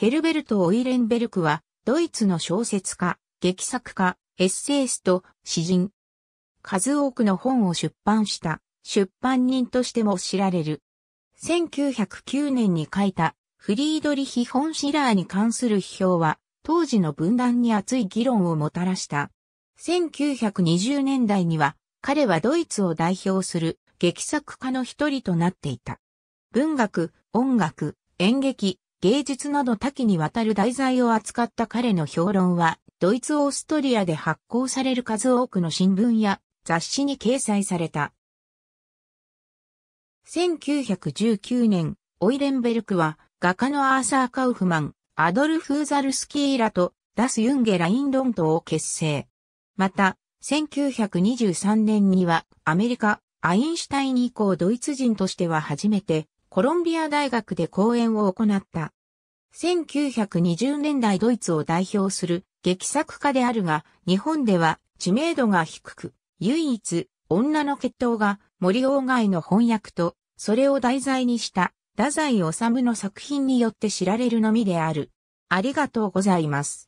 ヘルベルト・オイレンベルクは、ドイツの小説家、劇作家、エッセイスト、詩人。数多くの本を出版した、出版人としても知られる。1909年に書いた、フリードリヒ・フォン・シラーに関する批評は、当時の分断に熱い議論をもたらした。1920年代には、彼はドイツを代表する劇作家の一人となっていた。文学、音楽、演劇、芸術など多岐にわたる題材を扱った彼の評論は、ドイツ・オーストリアで発行される数多くの新聞や雑誌に掲載された。1919年、オイレンベルクは、画家のアーサー・カウフマン、アドルフ・ーザルスキーラと、ダス・ユンゲ・ラインロントを結成。また、1923年には、アメリカ、アインシュタイン以降ドイツ人としては初めて、コロンビア大学で講演を行った。1920年代ドイツを代表する劇作家であるが、日本では知名度が低く、唯一、女の血統が森鴎外の翻訳と、それを題材にした太宰治の作品によって知られるのみである。ありがとうございます。